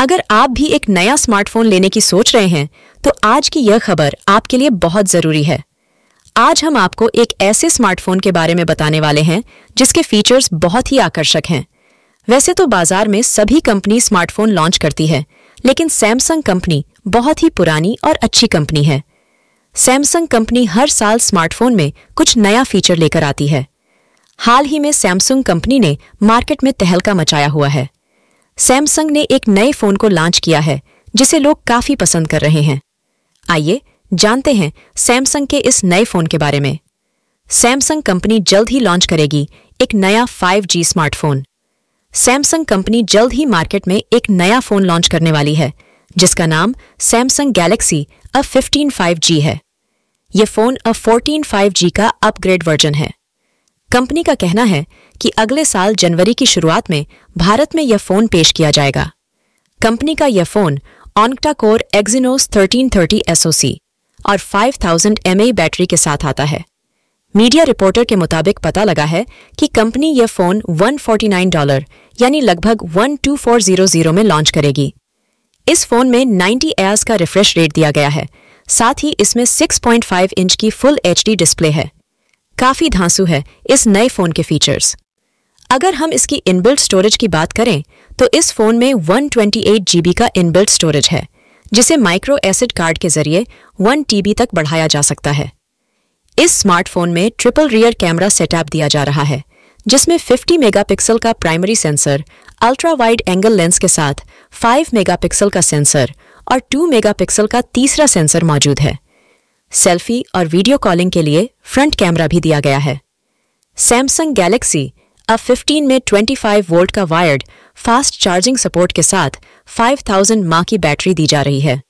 अगर आप भी एक नया स्मार्टफोन लेने की सोच रहे हैं तो आज की यह खबर आपके लिए बहुत जरूरी है आज हम आपको एक ऐसे स्मार्टफोन के बारे में बताने वाले हैं जिसके फीचर्स बहुत ही आकर्षक हैं वैसे तो बाजार में सभी कंपनी स्मार्टफोन लॉन्च करती है लेकिन सैमसंग कंपनी बहुत ही पुरानी और अच्छी कंपनी है सैमसंग कंपनी हर साल स्मार्टफोन में कुछ नया फीचर लेकर आती है हाल ही में सैमसंग कंपनी ने मार्केट में तहलका मचाया हुआ है सैमसंग ने एक नए फोन को लॉन्च किया है जिसे लोग काफी पसंद कर रहे हैं आइए जानते हैं सैमसंग के इस नए फोन के बारे में सैमसंग कंपनी जल्द ही लॉन्च करेगी एक नया 5G स्मार्टफोन सैमसंग कंपनी जल्द ही मार्केट में एक नया फोन लॉन्च करने वाली है जिसका नाम Samsung Galaxy a fifteen 5G है यह फोन अ फोर्टीन 5G का अपग्रेड वर्जन है कंपनी का कहना है कि अगले साल जनवरी की शुरुआत में भारत में यह फोन पेश किया जाएगा कंपनी का यह phone octa core Exynos 1330 SoC और 5000 एमए बैटरी के साथ आता है मीडिया रिपोर्टर के मुताबिक पता लगा है कि कंपनी यह फोन 149 डॉलर यानी लगभग 12400 में लॉन्च करेगी इस फोन में 90 एयर्स का रिफ्रेश रेट दिया गया है साथ ही इसमें 6.5 इंच की फुल एचडी डिस्प्ले है काफ़ी धांसू है इस नए फ़ोन के फीचर्स अगर हम इसकी इनबिल्ट स्टोरेज की बात करें तो इस फ़ोन में 128 जीबी का इनबिल्ट स्टोरेज है जिसे माइक्रो एसिड कार्ड के जरिए 1 टीबी तक बढ़ाया जा सकता है इस स्मार्टफोन में ट्रिपल रियर कैमरा सेटअप दिया जा रहा है जिसमें 50 मेगापिक्सल का primary sensor ultra wide angle lens के साथ 5 मेगापिक्सल का सेंसर और 2 मेगापिक्सल का तीसरा सेंसर मौजूद है सेल्फी और वीडियो कॉलिंग के लिए फ्रंट कैमरा भी दिया गया है सैमसंग गैलेक्सी अब 15 में 25 वोल्ट का वायर्ड फास्ट चार्जिंग सपोर्ट के साथ 5000 माह की बैटरी दी जा रही है